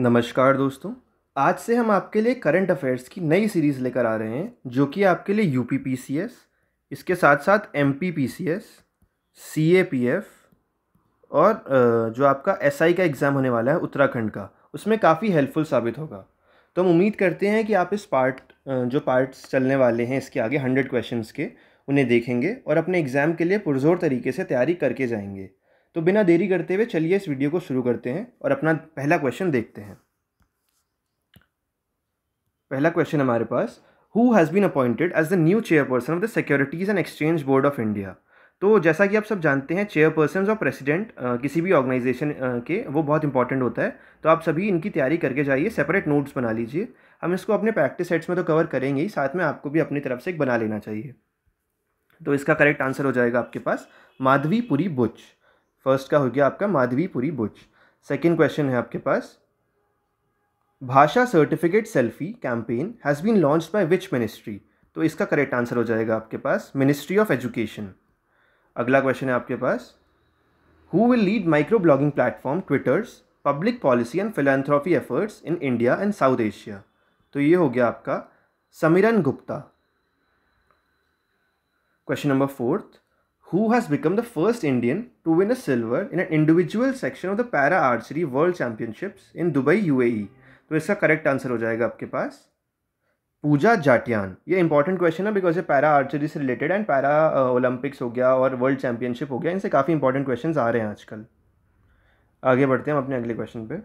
नमस्कार दोस्तों आज से हम आपके लिए करंट अफेयर्स की नई सीरीज़ लेकर आ रहे हैं जो कि आपके लिए U P P C S इसके साथ साथ M P P C S C A P F और जो आपका एस आई का एग्ज़ाम होने वाला है उत्तराखंड का उसमें काफ़ी हेल्पफुल साबित होगा तो हम उम्मीद करते हैं कि आप इस पार्ट जो पार्ट्स चलने वाले हैं इसके आगे हंड्रेड क्वेश्चन के उन्हें देखेंगे और अपने एग्ज़ाम के लिए पुरजोर तरीके से तैयारी करके जाएंगे तो बिना देरी करते हुए चलिए इस वीडियो को शुरू करते हैं और अपना पहला क्वेश्चन देखते हैं पहला क्वेश्चन हमारे पास who has been appointed as the new chairperson of the securities and exchange board of India तो जैसा कि आप सब जानते हैं चेयरपर्सन और प्रेसिडेंट किसी भी ऑर्गेनाइजेशन के वो बहुत इंपॉर्टेंट होता है तो आप सभी इनकी तैयारी करके जाइए सेपरेट नोट्स बना लीजिए हम इसको अपने प्रैक्टिस सेट्स में तो कवर करेंगे ही साथ में आपको भी अपनी तरफ से एक बना लेना चाहिए तो इसका करेक्ट आंसर हो जाएगा आपके पास माधवी पुरी बुच फर्स्ट का हो गया आपका माधवीपुरी बुज सेकेंड क्वेश्चन है आपके पास Bhasha certificate selfie campaign has been launch by which ministry तो इसका करेक्ट आंसर हो जाएगा आपके पास मिनिस्ट्री ऑफ एजुकेशन अगला क्वेश्चन है आपके पास who will lead micro blogging platform Twitter's public policy and philanthropy efforts in India and South Asia तो ये हो गया आपका Samiran Gupta question number fourth who has become the first Indian to win a silver in an individual section of the Para Archery World Championships in Dubai UAE. तो इसका correct answer हो जाएगा आपके पास पूजा जाटियान ये इंपॉर्टेंट क्वेश्चन है बिकॉज ये para archery से related and para Olympics हो गया और वर्ल्ड चैंपियनशिप हो गया इनसे काफ़ी इंपॉर्टेंट क्वेश्चन आ रहे हैं आजकल आगे बढ़ते हैं हम अपने अगले क्वेश्चन पे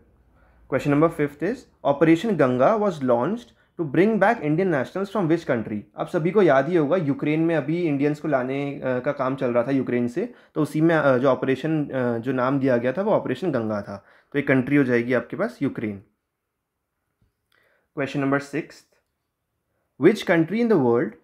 question number fifth is operation Ganga was launched to bring back Indian nationals from which country अब सभी को याद ही होगा यूक्रेन में अभी इंडियंस को लाने का काम चल रहा था यूक्रेन से तो उसी में जो ऑपरेशन जो नाम दिया गया था वो ऑपरेशन गंगा था तो एक कंट्री हो जाएगी आपके पास Ukraine question number six which country in the world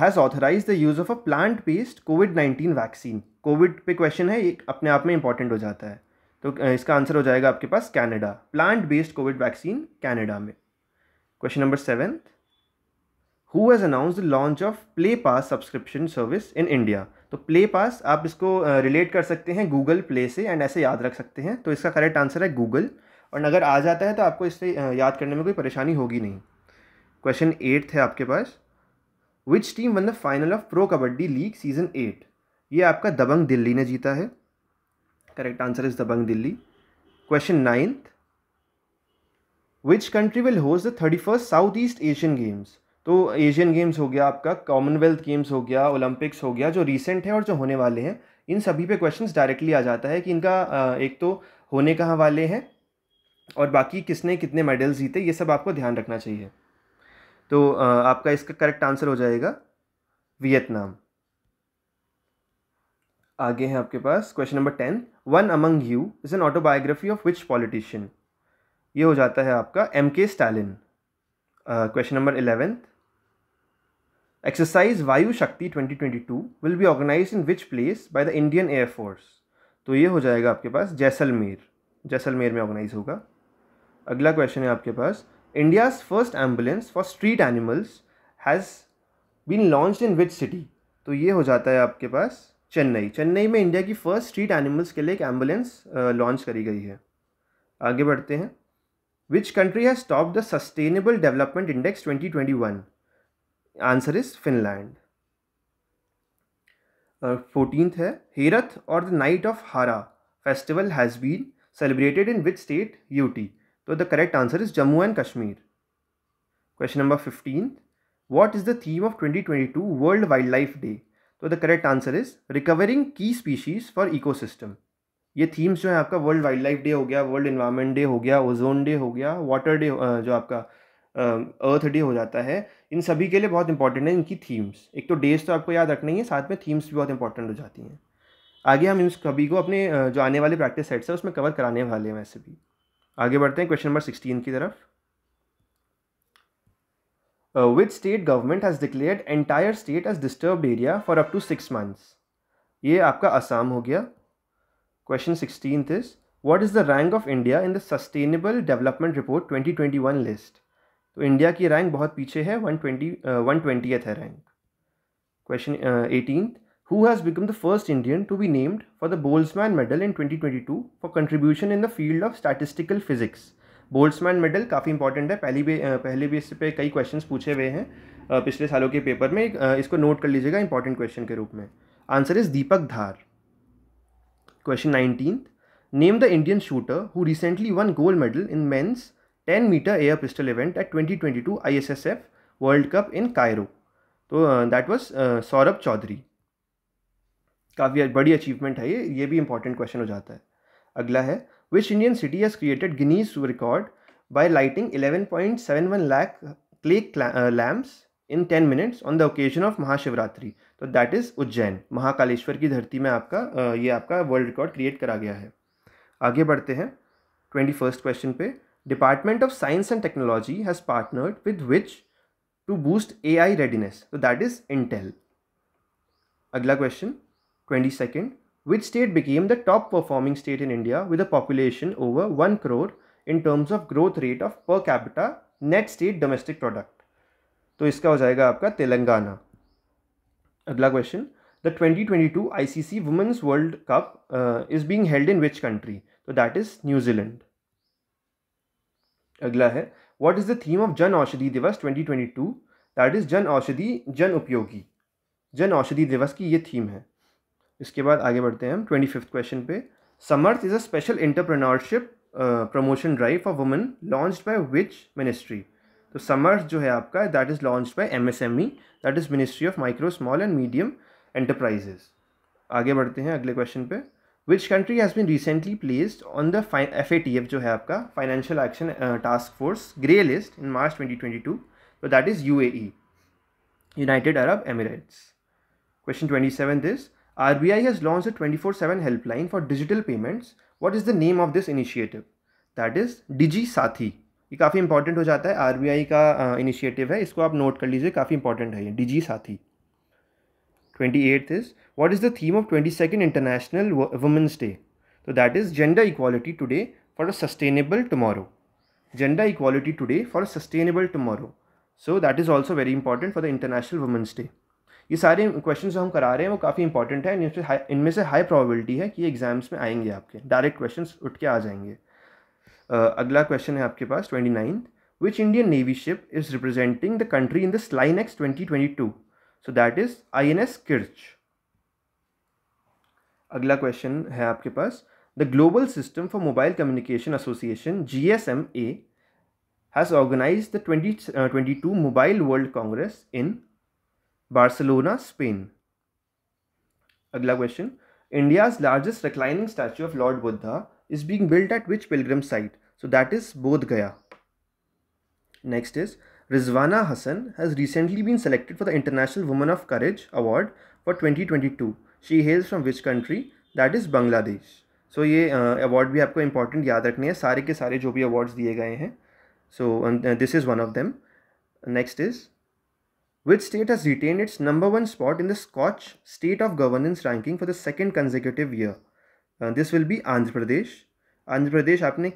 has authorize the use of a plant based covid nineteen vaccine covid पे क्वेश्चन है एक अपने आप में इंपॉर्टेंट हो जाता है तो इसका आंसर हो जाएगा आपके पास Canada plant based covid vaccine Canada में Question number seven. Who has announced the launch of Play Pass subscription service in India? तो प्ले पास आप इसको रिलेट कर सकते हैं गूगल प्ले से एंड ऐसे याद रख सकते हैं तो इसका करेक्ट आंसर है गूगल और अगर आ जाता है तो आपको इससे याद करने में कोई परेशानी होगी नहीं क्वेश्चन एट है आपके पास which team won the final of pro kabaddi league season eight ये आपका दबंग दिल्ली ने जीता है correct answer is Dabang Delhi question ninth which country will host the thirty first south east Asian games तो एशियन गेम्स हो गया आपका कॉमनवेल्थ गेम्स हो गया ओलंपिक्स हो गया जो रिसेंट है और जो होने वाले हैं इन सभी पे क्वेश्चंस डायरेक्टली आ जाता है कि इनका एक तो होने कहाँ वाले हैं और बाकी किसने कितने मेडल्स जीते ये सब आपको ध्यान रखना चाहिए तो आपका इसका करेक्ट आंसर हो जाएगा वियतनाम आगे हैं आपके पास question number ten one among you is an autobiography of which politician ये हो जाता है आपका M K Stalin question number eleventh exercise Vayu Shakti 2022 will be organize in which place by the Indian air force तो ये हो जाएगा आपके पास जैसलमेर जैसलमेर में ऑर्गेनाइज होगा अगला क्वेश्चन है आपके पास India's first ambulance for street animals has been launch in which city तो ये हो जाता है आपके पास चेन्नई चेन्नई में इंडिया की फर्स्ट स्ट्रीट एनिमल्स के लिए एक एम्बुलेंस लॉन्च uh, करी गई है आगे बढ़ते हैं Which country has topped the Sustainable Development Index 2021? Answer is Finland. 14th uh, hai, or the Night of Hara festival has been celebrated in which state? UT. So the correct answer is Jammu and Kashmir. Question number 15. What is the theme of 2022 World Wildlife Day? So the correct answer is recovering key species for ecosystem. ये themes जो है आपका world wild life day हो गया world environment day हो गया ozone day हो गया वाटर डे जो आपका अर्थ डे हो जाता है इन सभी के लिए बहुत इंपॉर्टेंट है इनकी थीम्स एक तो डेज तो आपको याद रखना ही है साथ में थीम्स भी बहुत इंपॉर्टेंट हो जाती हैं आगे हम इन सभी को अपने जो आने वाले प्रैक्टिस सेट्स है उसमें कवर कराने वाले हैं वैसे भी आगे बढ़ते हैं क्वेश्चन नंबर सिक्सटीन की तरफ which state government has declared entire state as disturb area for up to six months ये आपका असम हो गया Question 16th is What is the rank of India in the Sustainable Development Report 2021 list? तो India की rank बहुत पीछे है one twenty one twentieth है rank question eighteen who has become the first Indian to be named for the Boltzmann medal in twenty twenty two for contribution in the field of statistical physics Boltzmann medal काफ़ी important है पहली भी uh, पहले भी इस पर कई questions पूछे हुए हैं uh, पिछले सालों के पेपर में uh, इसको नोट कर लीजिएगा इंपॉर्टेंट क्वेश्चन के रूप में answer is Deepak Dhar question nineteen name the Indian shooter who recently won gold medal in men's ten metre air pistol event at twenty twenty two I S S F world cup in Cairo तो that was Saurabh Chaudhary काफ़ी बड़ी achievement है ये ये भी important question हो जाता है अगला है which Indian city has created Guinness record by lighting eleven point seven one lakh clay lamps in ten minutes on the occasion of Mahashivratri तो दैट इज़ उज्जैन महाकालेश्वर की धरती में आपका ये आपका वर्ल्ड रिकॉर्ड क्रिएट करा गया है आगे बढ़ते हैं ट्वेंटी फर्स्ट क्वेश्चन पे department of science and technology has partnered with which to boost A I readiness तो दैट इज़ इंटेल अगला question twenty second which state became the top performing state in India with a population over one crore in terms of growth rate of per capita net state domestic product तो इसका हो जाएगा आपका तेलंगाना अगला question the 2022 ICC women's world cup is being held in which country तो that is New Zealand अगला है what is the theme of Jan Aushadhi दिवस 2022 दैट इज जन औषधि जन उपयोगी जन औषधि दिवस की ये थीम है इसके बाद आगे बढ़ते हैं हम ट्वेंटी फिफ्थ क्वेश्चन पे Samarth is a special entrepreneurship promotion drive for women launch by which ministry तो समर्स जो है आपका that is launch by M S M E that is ministry of micro small and medium enterprises आगे बढ़ते हैं अगले क्वेश्चन पे which country has been recently placed on the F A T F जो है आपका financial action task force grey list in March twenty twenty two तो that is U A E United Arab Emirates question twenty seven this R B I has launch a twenty four seven helpline for digital payments what is the name of this initiative that is Digi Saathi ये काफ़ी important हो जाता है RBI का initiative है इसको आप note कर लीजिए काफ़ी इंपॉर्टेंट है ये जी साथी twenty eighth is what is the theme of twenty second international women's day तो that is gender equality today for a sustainable tomorrow gender equality today for a sustainable tomorrow so that is also very important for the international women's day ये सारे question जो हम करा रहे हैं वो काफ़ी इंपॉर्टेंट है इनमें से हाई इनमें से हाई है कि एग्जाम्स में आएंगे आपके डायरेक्ट क्वेश्चन उठ के आ जाएंगे Uh, अगला क्वेश्चन है आपके पास twenty ninth which Indian navy ship is representing the country in the SLINEX twenty twenty two so that is I N S Kirch अगला क्वेश्चन है आपके पास the global system for mobile communication association G S M A has organise the twenty twenty two mobile world congress in Barcelona Spain अगला question India's largest reclining statue of lord Buddha is being built at which pilgrim site? So that is Bodh Gaya. Next is Rizwana Hassan has recently been selected for the International Woman of Courage Award for 2022. She hails from which country? That is Bangladesh. so, this award uh, भी आपको important याद रखने हैं सारे के सारे जो भी अवार्ड्स दिए गए हैं so this is one Which state has retained its number one spot in the Scotch State of Governance ranking for the second consecutive year? This will be Andhra Pradesh Andhra Pradesh आपने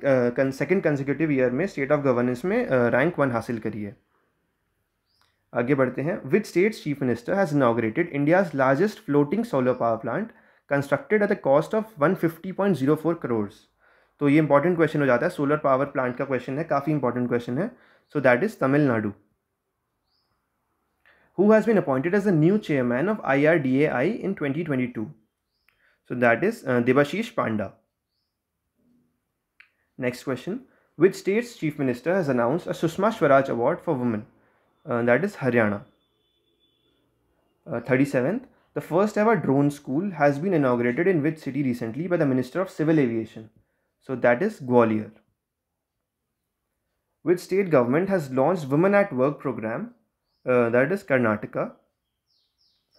सेकेंड कंजिक्यूटिव ईयर में state of governance में rank uh, one हासिल करी है आगे बढ़ते हैं which state chief minister has inaugurated India's largest floating solar power plant constructed at the cost of one fifty point zero four crores तो ये इंपॉर्टेंट क्वेश्चन हो जाता है सोलर पावर प्लांट का क्वेश्चन है काफ़ी इंपॉर्टेंट क्वेश्चन है सो that is Tamil Nadu who has been appointed as a new chairman of I R D A I in twenty twenty two So that is uh, Debashish Panda. Next question. Which state's chief minister has announced a Sushma Swaraj Award for women? Uh, that is Haryana. Uh, 37th. The first ever drone school has been inaugurated in which city recently by the Minister of Civil Aviation? So that is Gwalior. Which state government has launched Women at Work program? Uh, that is Karnataka.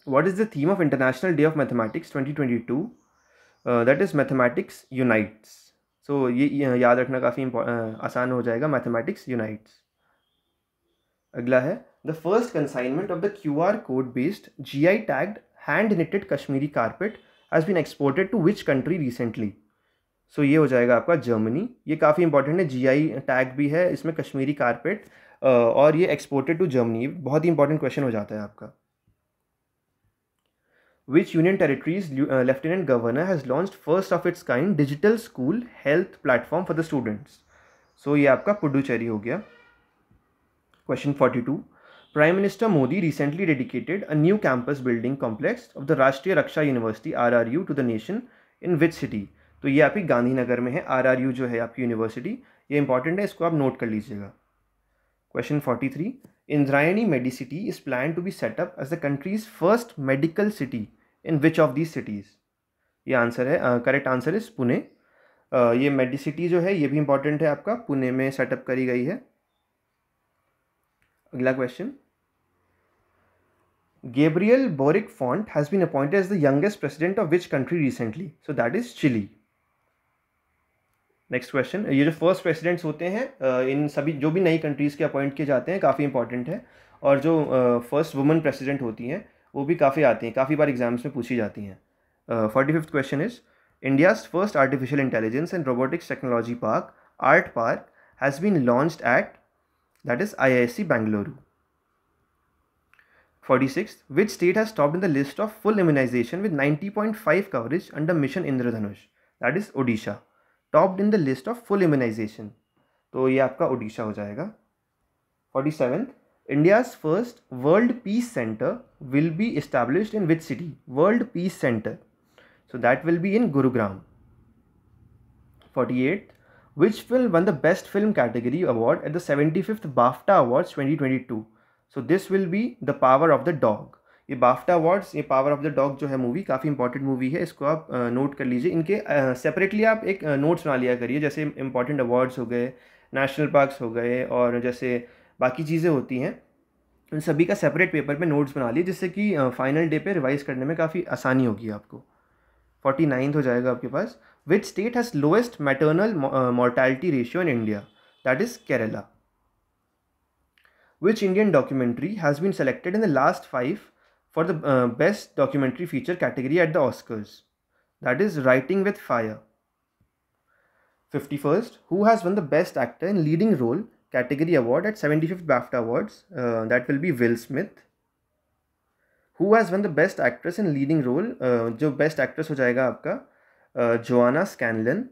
What is the theme of International Day of Mathematics 2022? That is mathematics unites so ये याद रखना काफ़ी uh, आसान हो जाएगा mathematics unites अगला है the first consignment of the Q R code based G I tagged hand knitted Kashmiri carpet has been exported to which country recently so ये हो जाएगा आपका जर्मनी ये काफ़ी इंपॉर्टेंट है जीआई टैग भी है इसमें कश्मीरी कारपेट uh, और ये एक्सपोर्टेड टू जर्मनी बहुत ही इंपॉर्टेंट क्वेश्चन हो जाता है आपका which union Territory's uh, governor has launch first of its its kind digital school health platform for the so ये आपका पुडुचेरी हो गया question forty two prime minister Modi recently dedicated a new campus building complex of the Rashtriya Raksha university R R U to the nation in which city तो ये आपकी गांधीनगर में है are R you जो है आपकी यूनिवर्सिटी ये इंपॉर्टेंट है इसको आप नोट कर लीजिएगा question forty three Indrayani medicity is plan to be set up as the country's first medical city in which of these cities ये आंसर है करेक्ट आंसर इज पुणे ये मेडिसिटी जो है ये भी इंपॉर्टेंट है आपका पुणे में सेटअप करी गई है अगला question Gabriel Boric Font has been appointed as the youngest president of which country recently so that is Chile next question ये जो फर्स्ट प्रेसिडेंट्स होते हैं इन सभी जो भी नई कंट्रीज़ के अपॉइंट किए जाते हैं काफ़ी इंपॉर्टेंट है और जो फर्स्ट वुमन प्रेसिडेंट होती हैं वो भी काफ़ी आती हैं काफ़ी बार एग्जाम्स में पूछी जाती हैं forty fifth question is India's first artificial intelligence and robotics technology park art park has been launch at that is I I C Bengaluru forty six which state has stop in the list of full immunisation with ninety point five coverage under mission Indradhanush that is Odisha topped in the list of full immunisation तो ये आपका उड़ीसा हो जाएगा forty seven India's first world peace centre will be establish in which city world peace centre so that will be in Gurugram forty eight which film won the best film category award at the seventy fifth BAFTA award twenty twenty two so this will be the power of the dog ये BAFTA awards ये power of the dog जो है movie काफ़ी important movie है इसको आप note कर लीजिए इनके सेपरेटली आप एक नोट्स बना लिया करिए जैसे इंपॉर्टेंट अवार्ड्स हो गए नेशनल पार्क्स हो गए और जैसे बाकी चीज़ें होती हैं उन सभी का सेपरेट पेपर पे नोट्स बना लिए जिससे कि फाइनल डे पे रिवाइज करने में काफ़ी आसानी होगी आपको फोर्टी नाइन्थ हो जाएगा आपके पास which state has lowest maternal mortality ratio in India that is Kerala which Indian documentary has been selected in the last five for the uh, Best Documentary Feature category at the Oscars. That is Writing with Fire. 51st, who has won the Best Actor in Leading Role category award at 75th BAFTA Awards? Uh, that will be Will Smith. Who has won the Best Actress in Leading Role? Uh, जो Best Actress हो जाएगा आपका uh, Joanna Scanlon.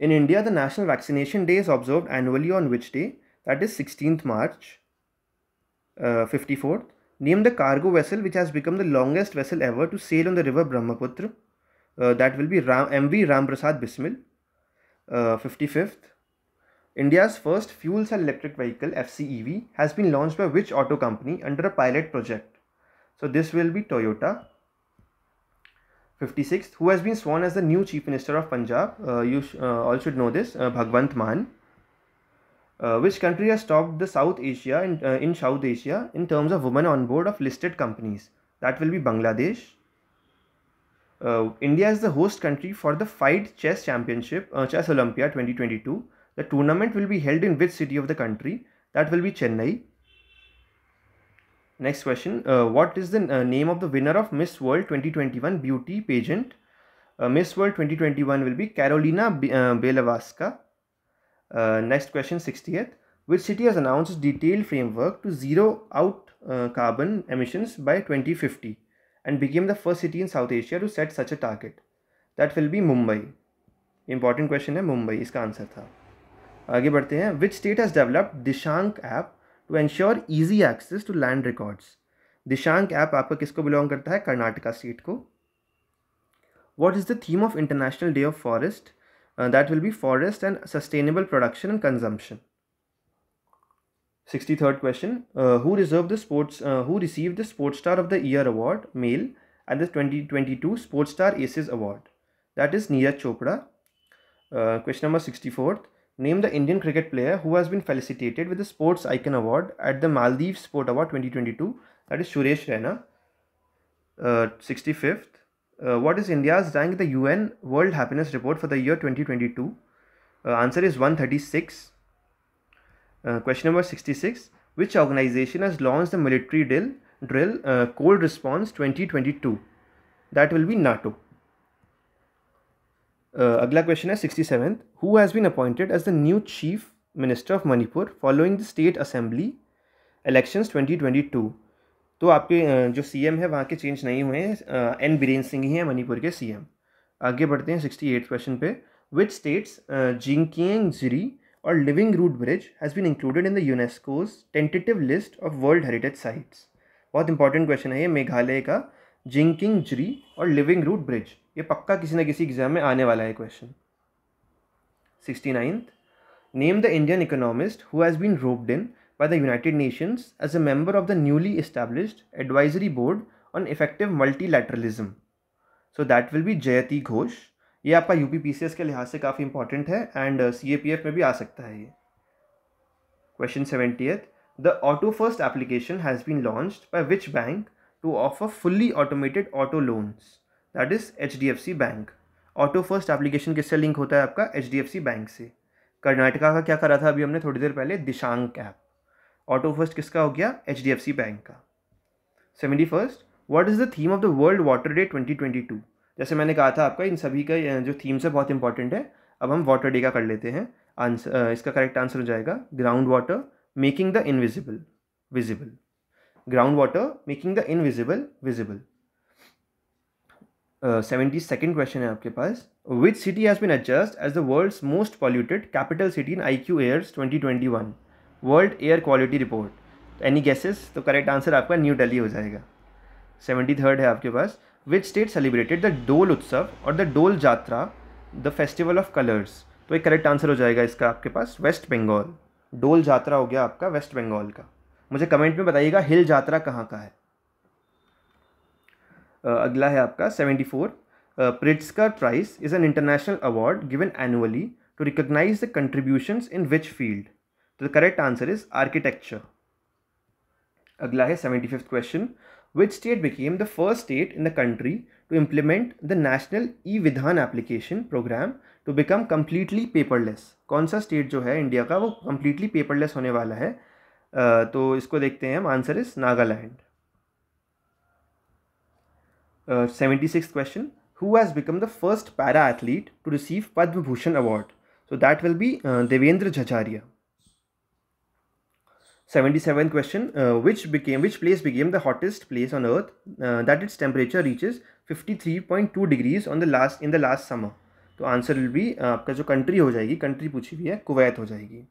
In India, the National Vaccination Day is observed annually on which day? That is 16th March. Uh, 54th named the cargo vessel which has become the longest vessel ever to sail on the river Brahmaputra. Uh, that will be Ram, MV Ramprasad Bismil. Uh, 55th. India's first fuel cell electric vehicle FCEV has been launched by which auto company under a pilot project? So this will be Toyota. 56th. Who has been sworn as the new Chief Minister of Punjab? Uh, you sh uh, all should know this, uh, Bhagwant Mann. Uh, which country has topped the South Asia in, uh, in South Asia in terms of women on board of listed companies? That will be Bangladesh. Uh, India is the host country for the Fight Chess Championship, uh, Chess Olympia 2022. The tournament will be held in which city of the country? That will be Chennai. Next question. Uh, what is the uh, name of the winner of Miss World 2021 beauty pageant? Miss World 2021 will be Carolina B- Belavaska. Uh, next question 60th which city has announced detailed framework to zero out uh, carbon emissions by 2050 and became the first city in south asia to set such a target that will be mumbai important question is mumbai iska answer tha aage badhte hain which state has developed dishank app to ensure easy access to land records dishank app aapka kisko belong karta hai karnataka state ko what is the theme of international day of forest uh, that will be forest and sustainable production and consumption 63rd question uh, who reserved the sports uh, who received the sports star of the year award male at the 2022 sports star aces award that is neeraj chopra uh, question number 64th name the indian cricket player who has been felicitated with the sports icon award at the maldives sport award 2022 that is suresh raina 65th uh, uh, what is India's rank in the UN World Happiness Report for the year 2022? Uh, answer is 136. Uh, question number 66. Which organization has launched the military drill, drill uh, Cold Response 2022? That will be NATO. Uh, agla question is 67th. Who has been appointed as the new Chief Minister of Manipur following the State Assembly elections 2022? तो आपके जो CM है वहाँ के change नहीं हुए हैं N Biren Singh ही हैं मणिपुर के सीएम आगे बढ़ते हैं सिक्सटी एट क्वेश्चन पे विच स्टेट्स जिंकियंग जिरी और living root bridge has been included in the UNESCO's tentative list of world heritage sites बहुत इंपॉर्टेंट क्वेश्चन है ये मेघालय का जिंकिंग जिरी और लिविंग रूट ब्रिज ये पक्का किसी न किसी एग्जाम में आने वाला है question sixty ninth name the Indian economist who has been roped in by the United Nations as a member of the newly established Advisory Board on Effective Multilateralism. So that will be Jayati Ghosh. ये आपका U P P C S के लिहाज से काफ़ी important है and C A P F में भी आ सकता है ये question seventy the auto first application has been launch by which bank to offer fully automated auto loans that is H D F C bank auto first application किससे link होता है आपका H D F C bank से कर्नाटका का क्या करा था अभी हमने थोड़ी देर पहले दिशांक ऐप ऑटो फर्स्ट किसका हो गया H D F C bank का seventy first what is the theme of the world water day twenty twenty two जैसे मैंने कहा था आपका इन सभी का जो थीम्स है बहुत इंपॉर्टेंट है अब हम वाटर डे का कर लेते हैं आंसर इसका करेक्ट आंसर हो जाएगा ground water making the invisible visible ground water making the invisible visible seventy second question है आपके पास which city has been adjust as the world most polluted capital city in I Q Air's twenty twenty one world air quality report any guesses तो correct answer आपका न्यू दिल्ली हो जाएगा seventy third है आपके पास which state celebrated the Dol Utsav और the डोल यात्रा द फेस्टिवल ऑफ कलर्स तो एक करेक्ट आंसर हो जाएगा इसका आपके पास वेस्ट बंगाल डोल यात्रा हो गया आपका वेस्ट बंगाल का मुझे कमेंट में बताइएगा हिल यात्रा कहाँ का है अगला है आपका seventy four Pritzker prize is an international award given annually to recognise the contributions in which field तो the correct answer is architecture अगला है seventy fifth question which state became the first state in the country to implement the national e Vidhan application programme to become completely paperless कौन सा state जो है India का वो completely paperless होने वाला है uh, तो इसको देखते हैं हम answer is Nagaland seventy six question who has become the first para athlete to receive Padma Bhushan award so that will be Devendra Devendra 77th question uh, which became which place became the hottest place on earth uh, that its temperature reaches 53.2 degrees on the last in the last summer to answer will be aapka uh, country ho jayegi country puchi bhi hai kuwait ho jayegi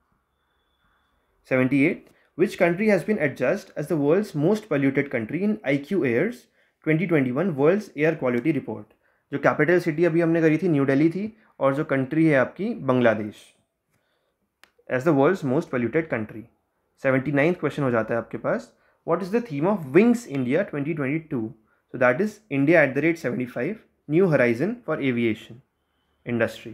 78 which country has been adjusted as the world's most polluted country in iq airs 2021 World air quality report The capital city abhi humne kari thi new delhi thi aur country hai bangladesh as the world's most polluted country seventy ninth question हो जाता है आपके पास what is the theme of wings India twenty twenty two so that is India at the rate seventy five new horizon for aviation industry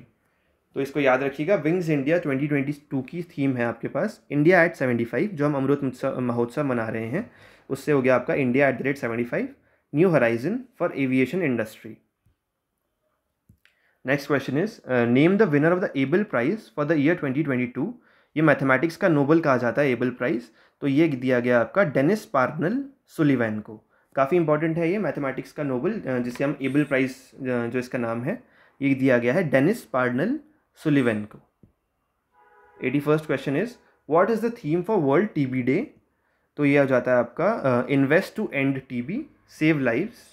तो इसको याद रखिएगा wings India twenty twenty two की थीम है आपके पास इंडिया एट सेवेंटी फाइव जो हम अमृत महोत्सव मना रहे हैं उससे हो गया आपका India at the rate seventy five new horizon for aviation industry next question is name the winner of the Abel prize for the year twenty twenty two ये मैथमेटिक्स का नोबल कहा जाता है एबल प्राइज़ तो ये दिया गया आपका डेनिस पार्नल सुलिवैन को काफ़ी इंपॉर्टेंट है ये मैथमेटिक्स का नोबल जिसे हम एबल प्राइज़ जो इसका नाम है ये दिया गया है डेनिस पार्नल सुलिवैन को eighty first question is what is the theme for world TB day तो ये हो जाता है आपका invest to end TB save lives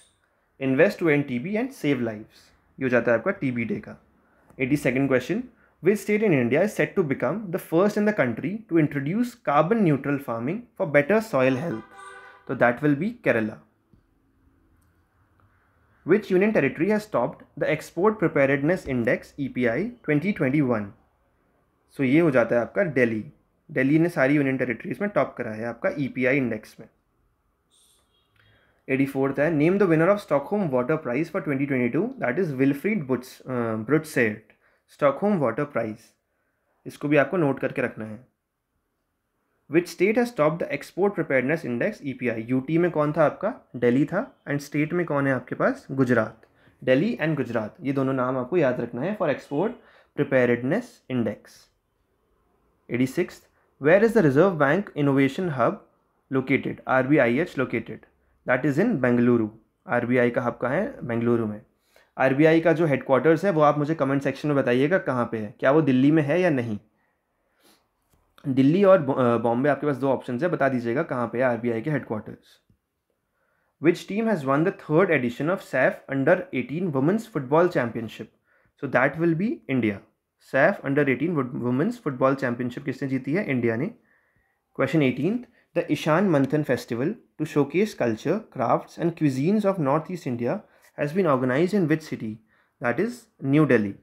invest to end TB end save lives ये हो जाता है आपका टीबी डे का eighty second question which state in India is set to become the first in the country to introduce carbon neutral farming for better soil health. So that will be Kerala. Which union territory has topped the Export Preparedness Index EPI 2021? so, ये हो जाता है आपका दिल्ली दिल्ली ने सारी union territories में top करा है आपका EPI इंडेक्स में 84th फोर्थ है name the winner of Stockholm water prize for 2022 is Wilfried Wilfried uh, Brutsaert Stockholm water prize इसको भी आपको नोट करके रखना है विच स्टेट हैज़ स्टॉप the export preparedness index E P I U T में कौन था आपका डेली था एंड स्टेट में कौन है आपके पास गुजरात डेली एंड गुजरात ये दोनों नाम आपको याद रखना है for export preparedness index eighty six where is the reserve bank innovation hub located R B I H located that is in Bengaluru R B I का हब कहाँ है बेंगलुरु में आर का जो हेडक्वार्टर्स है वो आप मुझे कमेंट सेक्शन में बताइएगा कहाँ पे है क्या वो दिल्ली में है या नहीं दिल्ली और बॉम्बे आपके पास दो ऑप्शन है बता दीजिएगा कहाँ पे है आर के headquarters which team has won the third edition of SAFF under eighteen women's football championship so that will be India SAFF under eighteen women's football championship किसने जीती है इंडिया ने question eighteen the Ishan Manthan festival to showcase culture craft and cuisines of north east India has been organized in which city? That is New Delhi.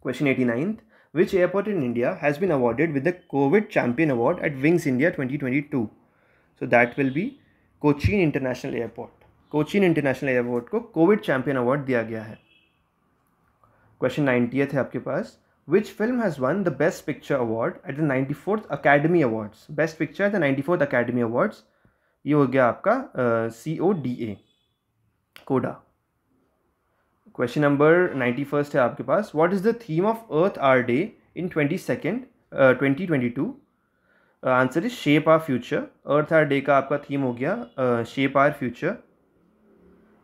Question 89th. Which airport in India has been awarded with the COVID Champion Award at Wings India 2022? So that will be Cochin International Airport. Cochin International Airport ko COVID Champion Award diya gaya hai. Question 90th hai aapke paas. Which film has won the Best Picture Award at the 94th Academy Awards? Best Picture at the 94th Academy Awards. Ye ho gaya aapka CODA. CODA question number ninety first है आपके पास what is the theme of earth hour day in twenty second twenty twenty two answer is shape our future earth hour day का आपका theme हो गया shape our future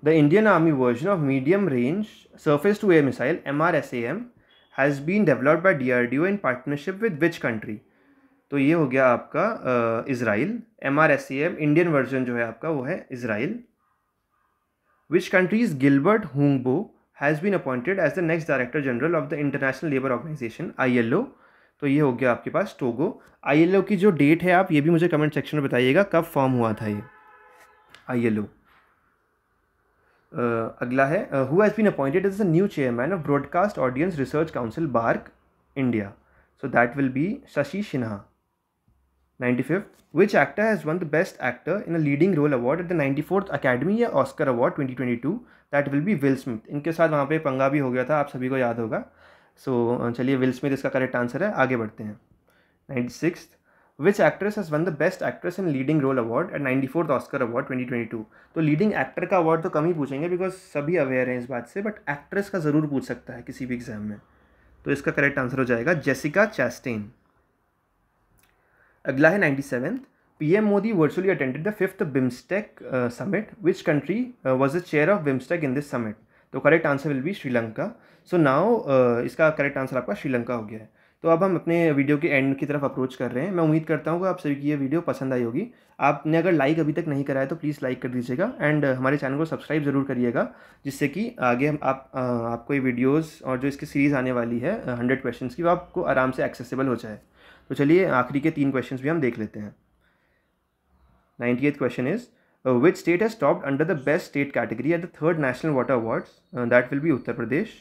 the Indian army version of medium range surface to air missile M R S A M has been developed by D R D O in partnership with which country तो ये हो गया आपका Israel M R S A M Indian version जो है आपका वो है Israel which country's Gilbert Hungbo has been appointed as the next director general of the international labour organization O तो ये हो गया आपके पास टोगो ओ की जो डेट है आप ये भी मुझे कमेंट सेक्शन में बताइएगा कब फॉर्म हुआ था ये ओ अगला है who has been appointed as the new chairman of broadcast audience research council BARC India so that will be Shashi Sinha 95th, which actor has won the Best Actor in a Leading Role Award at the 94th Academy या Oscar Award 2022? That will be Will Smith. इनके साथ वहाँ पे पंगा भी हो गया था आप सभी को याद होगा सो so, चलिए विल स्मिथ इसका करेक्ट आंसर है आगे बढ़ते हैं ninety six which actress has won the best actress in leading role award and ninety fourth Oscar award twenty twenty two तो लीडिंग एक्टर का अवार्ड तो कम ही पूछेंगे बिकॉज सभी अवेयर हैं इस बात से बट एक्ट्रेस का ज़रूर पूछ सकता है किसी भी एग्जाम में तो इसका करेक्ट आंसर हो जाएगा जेसिका चैस्टेन अगला है ninety seven M Modi virtually attended the fifth BIMSTEC summit which country was the chair of BIMSTEC in this summit तो correct answer will be Sri Lanka so so now uh, इसका correct answer आपका श्रीलंका हो गया है तो अब हम अपने वीडियो के एंड की तरफ अप्रोच कर रहे हैं मैं उम्मीद करता हूँ कि आप सभी की ये वीडियो पसंद आई होगी आपने अगर लाइक अभी तक नहीं कराया तो प्लीज़ लाइक कर दीजिएगा एंड uh, हमारे चैनल को सब्सक्राइब ज़रूर करिएगा जिससे कि आगे हम आप uh, आपको ये वीडियोज़ और जो इसकी सीरीज़ आने वाली है हंड्रेड क्वेश्चन की वो आपको आराम से एक्सेसिबल हो जाए तो चलिए आखिरी के तीन क्वेश्चन भी हम देख लेते हैं ninety question is which state has topped under the best state category at the third national water award that will be Uttar Pradesh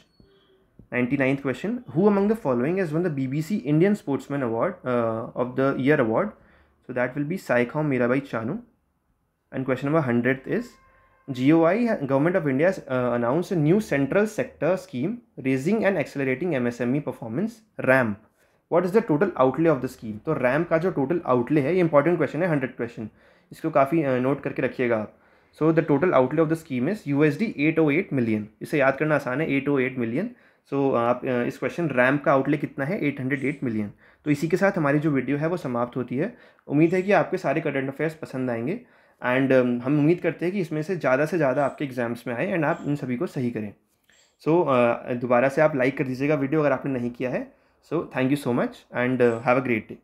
ninety ninth question who among the following has won the B B C Indian sportsman award of the year award so that will be Mirabai Chanu and question number hundred is G O I government of India announce new central sector scheme raising and accelerating M S M E performance RAMP what is the total outlay of the scheme तो RAMP का जो total outlay है ये important question है hundred question इसको काफ़ी note करके रखिएगा आप so the total outlay of the scheme is U S D eight O eight million इसे याद करना आसान है eight O eight million so आप इस क्वेश्चन रैम का आउटले कितना है एट हंड्रेड एट मिलियन तो इसी के साथ हमारी जो वीडियो है वो समाप्त होती है उम्मीद है कि आपके सारे करंट अफेयर्स पसंद आएंगे एंड um, हम उम्मीद करते हैं कि इसमें से ज़्यादा से ज़्यादा आपके एग्जाम्स में आए एंड आप इन सभी को सही करें सो so, uh, दोबारा से आप लाइक कर दीजिएगा वीडियो अगर आपने नहीं किया है So thank you so much and uh, have a great day.